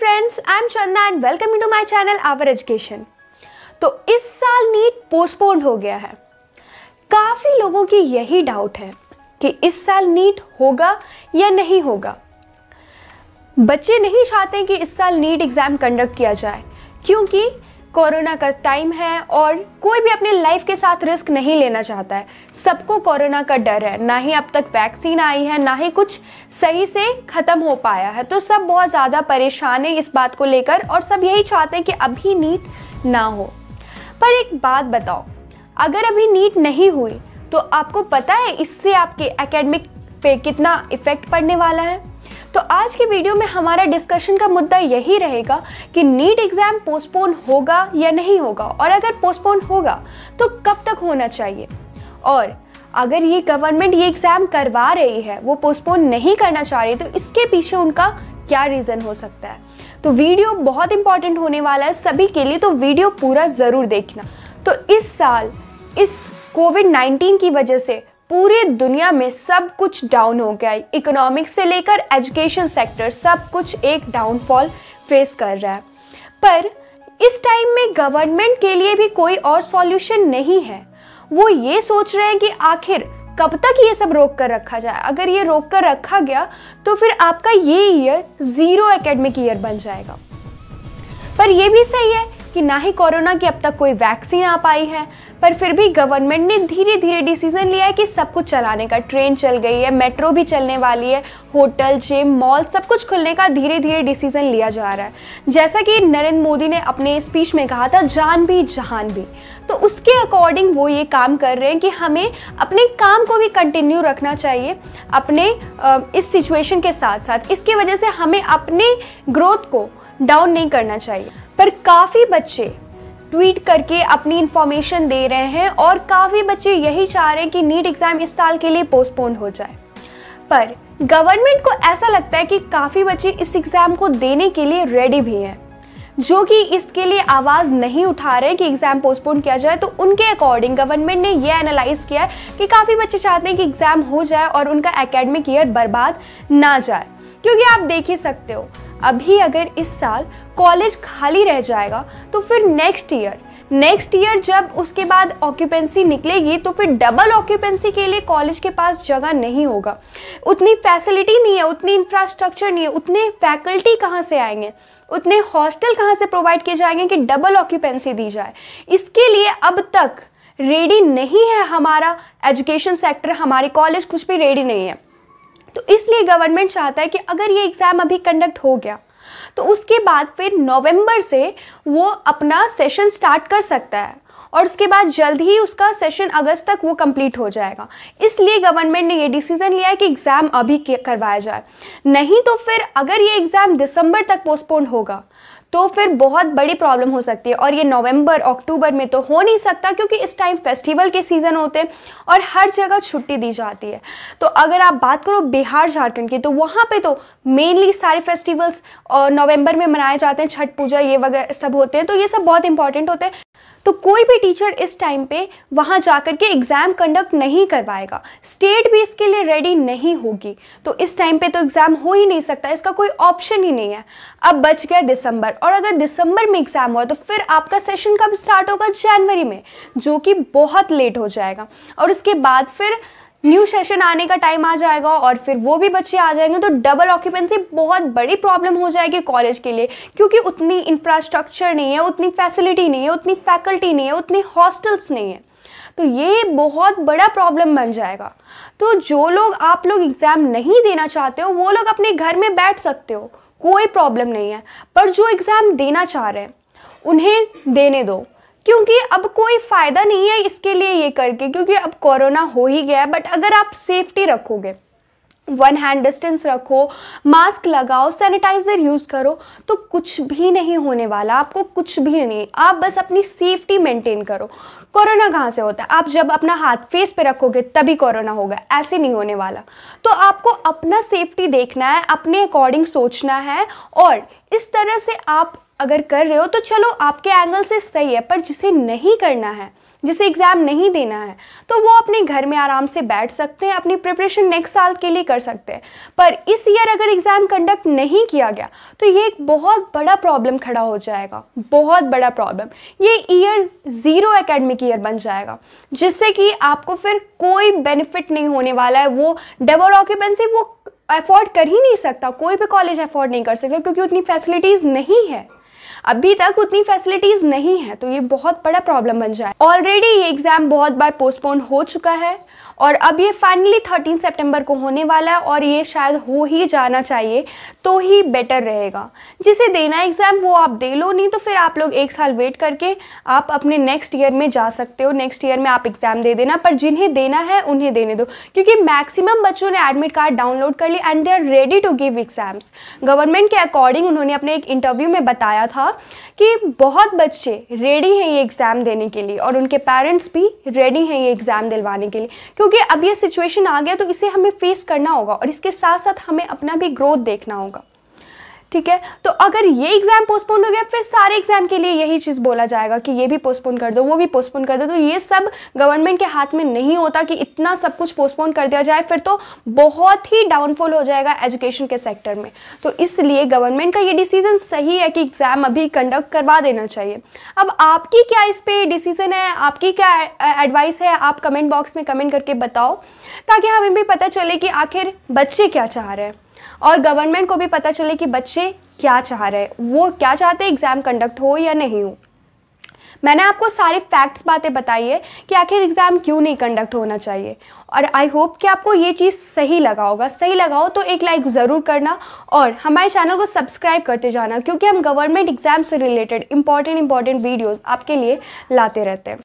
friends I am Chanda and welcome to my channel our education तो इस साल NEET postpone हो गया है काफ़ी लोगों की यही डाउट है कि इस साल नीट होगा या नहीं होगा बच्चे नहीं चाहते कि इस साल नीट एग्ज़ाम कंडक्ट किया जाए क्योंकि कोरोना का टाइम है और कोई भी अपने लाइफ के साथ रिस्क नहीं लेना चाहता है सबको कोरोना का डर है ना ही अब तक वैक्सीन आई है ना ही कुछ सही से ख़त्म हो पाया है तो सब बहुत ज़्यादा परेशान है इस बात को लेकर और सब यही चाहते हैं कि अभी नीट ना हो पर एक बात बताओ अगर अभी नीट नहीं हुई तो आपको पता है इससे आपके एकेडमिक पे कितना इफ़ेक्ट पड़ने वाला है तो आज के वीडियो में हमारा डिस्कशन का मुद्दा यही रहेगा कि नीट एग्ज़ाम पोस्टपोन होगा या नहीं होगा और अगर पोस्टपोन होगा तो कब तक होना चाहिए और अगर ये गवर्नमेंट ये एग्ज़ाम करवा रही है वो पोस्टपोन नहीं करना चाह रही तो इसके पीछे उनका क्या रीज़न हो सकता है तो वीडियो बहुत इंपॉर्टेंट होने वाला है सभी के लिए तो वीडियो पूरा ज़रूर देखना तो इस साल इस कोविड 19 की वजह से पूरे दुनिया में सब कुछ डाउन हो गया है इकोनॉमिक्स से लेकर एजुकेशन सेक्टर सब कुछ एक डाउनफॉल फेस कर रहा है पर इस टाइम में गवर्नमेंट के लिए भी कोई और सॉल्यूशन नहीं है वो ये सोच रहे हैं कि आखिर कब तक ये सब रोक कर रखा जाए अगर ये रोक कर रखा गया तो फिर आपका ये ईयर ज़ीरो एकेडमिक ईयर बन जाएगा पर ये भी सही है कि ना ही कोरोना की अब तक कोई वैक्सीन आ पाई है पर फिर भी गवर्नमेंट ने धीरे धीरे डिसीजन लिया है कि सब कुछ चलाने का ट्रेन चल गई है मेट्रो भी चलने वाली है होटल जिम मॉल सब कुछ खुलने का धीरे धीरे डिसीजन लिया जा रहा है जैसा कि नरेंद्र मोदी ने अपने स्पीच में कहा था जान भी जहान भी तो उसके अकॉर्डिंग वो ये काम कर रहे हैं कि हमें अपने काम को भी कंटिन्यू रखना चाहिए अपने इस सिचुएशन के साथ साथ इसकी वजह से हमें अपने ग्रोथ को डाउन नहीं करना चाहिए पर काफ़ी बच्चे ट्वीट करके अपनी इन्फॉर्मेशन दे रहे हैं और काफ़ी बच्चे यही चाह रहे हैं कि नीट एग्ज़ाम इस साल के लिए पोस्टपोन हो जाए पर गवर्नमेंट को ऐसा लगता है कि काफ़ी बच्चे इस एग्ज़ाम को देने के लिए रेडी भी हैं जो कि इसके लिए आवाज़ नहीं उठा रहे कि एग्ज़ाम पोस्टपोन किया जाए तो उनके अकॉर्डिंग गवर्नमेंट ने यह एनालाइज किया है कि काफ़ी बच्चे चाहते हैं कि एग्ज़ाम हो जाए और उनका एकेडमिक ईयर बर्बाद ना जाए क्योंकि आप देख ही सकते हो अभी अगर इस साल कॉलेज खाली रह जाएगा तो फिर नेक्स्ट ईयर नेक्स्ट ईयर जब उसके बाद ऑक्यूपेंसी निकलेगी तो फिर डबल ऑक्यूपेंसी के लिए कॉलेज के पास जगह नहीं होगा उतनी फैसिलिटी नहीं है उतनी इंफ्रास्ट्रक्चर नहीं है उतने फैकल्टी कहाँ से आएंगे उतने हॉस्टल कहाँ से प्रोवाइड किए जाएंगे कि डबल ऑक्यूपेंसी दी जाए इसके लिए अब तक रेडी नहीं है हमारा एजुकेशन सेक्टर हमारे कॉलेज कुछ भी रेडी नहीं है तो इसलिए गवर्नमेंट चाहता है कि अगर ये एग्ज़ाम अभी कंडक्ट हो गया तो उसके बाद फिर नवंबर से वो अपना सेशन स्टार्ट कर सकता है और उसके बाद जल्द ही उसका सेशन अगस्त तक वो कंप्लीट हो जाएगा इसलिए गवर्नमेंट ने ये डिसीज़न लिया है कि एग्ज़ाम अभी करवाया जाए नहीं तो फिर अगर ये एग्ज़ाम दिसंबर तक पोस्टपोन होगा तो फिर बहुत बड़ी प्रॉब्लम हो सकती है और ये नवंबर अक्टूबर में तो हो नहीं सकता क्योंकि इस टाइम फेस्टिवल के सीज़न होते हैं और हर जगह छुट्टी दी जाती है तो अगर आप बात करो बिहार झारखंड की तो वहाँ पे तो मेनली सारे फेस्टिवल्स नवंबर में मनाए जाते हैं छठ पूजा ये वगैरह सब होते हैं तो ये सब बहुत इंपॉर्टेंट होते हैं तो कोई भी टीचर इस टाइम पे वहाँ जा कर के एग्ज़ाम कंडक्ट नहीं करवाएगा स्टेट भी इसके लिए रेडी नहीं होगी तो इस टाइम पे तो एग्ज़ाम हो ही नहीं सकता इसका कोई ऑप्शन ही नहीं है अब बच गया दिसंबर और अगर दिसंबर में एग्ज़ाम हुआ तो फिर आपका सेशन कब स्टार्ट होगा जनवरी में जो कि बहुत लेट हो जाएगा और उसके बाद फिर न्यू सेशन आने का टाइम आ जाएगा और फिर वो भी बच्चे आ जाएंगे तो डबल ऑक्यूपेंसी बहुत बड़ी प्रॉब्लम हो जाएगी कॉलेज के लिए क्योंकि उतनी इंफ्रास्ट्रक्चर नहीं है उतनी फैसिलिटी नहीं है उतनी फैकल्टी नहीं है उतनी हॉस्टल्स नहीं है तो ये बहुत बड़ा प्रॉब्लम बन जाएगा तो जो लोग आप लोग एग्ज़ाम नहीं देना चाहते हो वो लोग अपने घर में बैठ सकते हो कोई प्रॉब्लम नहीं है पर जो एग्ज़ाम देना चाह रहे हैं उन्हें देने दो क्योंकि अब कोई फ़ायदा नहीं है इसके लिए ये करके क्योंकि अब कोरोना हो ही गया है बट अगर आप सेफ्टी रखोगे वन हैंड डिस्टेंस रखो मास्क लगाओ सैनिटाइज़र यूज़ करो तो कुछ भी नहीं होने वाला आपको कुछ भी नहीं आप बस अपनी सेफ्टी मेंटेन करो कोरोना कहाँ से होता है आप जब अपना हाथ फेस पे रखोगे तभी कोरोना होगा ऐसे नहीं होने वाला तो आपको अपना सेफ्टी देखना है अपने अकॉर्डिंग सोचना है और इस तरह से आप अगर कर रहे हो तो चलो आपके एंगल से सही है पर जिसे नहीं करना है जिसे एग्ज़ाम नहीं देना है तो वो अपने घर में आराम से बैठ सकते हैं अपनी प्रिपरेशन नेक्स्ट साल के लिए कर सकते हैं पर इस ईयर अगर एग्ज़ाम कंडक्ट नहीं किया गया तो ये एक बहुत बड़ा प्रॉब्लम खड़ा हो जाएगा बहुत बड़ा प्रॉब्लम ये ईयर ज़ीरो एकेडमिक ईयर बन जाएगा जिससे कि आपको फिर कोई बेनिफिट नहीं होने वाला है वो डबल ऑक्यूपेंसी वो अफोर्ड कर ही नहीं सकता कोई भी कॉलेज अफोर्ड नहीं कर सकता क्योंकि उतनी फैसिलिटीज़ नहीं है अभी तक उतनी फैसिलिटीज नहीं है तो ये बहुत बड़ा प्रॉब्लम बन जाए ऑलरेडी ये एग्जाम बहुत बार पोस्टपोन हो चुका है और अब ये फाइनली थर्टीन सेप्टेम्बर को होने वाला है और ये शायद हो ही जाना चाहिए तो ही बेटर रहेगा जिसे देना एग्ज़ाम वो आप दे लो नहीं तो फिर आप लोग एक साल वेट करके आप अपने नेक्स्ट ईयर में जा सकते हो नेक्स्ट ईयर में आप एग्ज़ाम दे देना पर जिन्हें देना है उन्हें देने दो क्योंकि मैक्सिमम बच्चों ने एडमिट कार्ड डाउनलोड कर लिया and they are ready to give exams government के अकॉर्डिंग उन्होंने अपने एक इंटरव्यू में बताया था कि बहुत बच्चे रेडी हैं ये एग्ज़ाम देने के लिए और उनके पेरेंट्स भी रेडी हैं ये एग्ज़ाम दिलवाने के लिए क्योंकि क्योंकि अब ये सिचुएशन आ गया तो इसे हमें फेस करना होगा और इसके साथ साथ हमें अपना भी ग्रोथ देखना होगा ठीक है तो अगर ये एग्ज़ाम पोस्टपोन हो गया फिर सारे एग्ज़ाम के लिए यही चीज़ बोला जाएगा कि ये भी पोस्टपोन कर दो वो भी पोस्टपोन कर दो तो ये सब गवर्नमेंट के हाथ में नहीं होता कि इतना सब कुछ पोस्टपोन कर दिया जाए फिर तो बहुत ही डाउनफॉल हो जाएगा एजुकेशन के सेक्टर में तो इसलिए गवर्नमेंट का ये डिसीज़न सही है कि एग्ज़ाम अभी कंडक्ट करवा देना चाहिए अब आपकी क्या इस पर डिसीज़न है आपकी क्या एडवाइस है आप कमेंट बॉक्स में कमेंट करके बताओ ताकि हमें भी पता चले कि आखिर बच्चे क्या चाह रहे हैं और गवर्नमेंट को भी पता चले कि बच्चे क्या चाह रहे हैं वो क्या चाहते हैं एग्ज़ाम कंडक्ट हो या नहीं हो मैंने आपको सारे फैक्ट्स बातें बताई है कि आखिर एग्ज़ाम क्यों नहीं कंडक्ट होना चाहिए और आई होप कि आपको ये चीज़ सही लगा होगा सही लगा हो तो एक लाइक ज़रूर करना और हमारे चैनल को सब्सक्राइब करते जाना क्योंकि हम गवर्नमेंट एग्ज़ाम से रिलेटेड इंपॉर्टेंट इंपॉर्टेंट वीडियोज़ आपके लिए लाते रहते हैं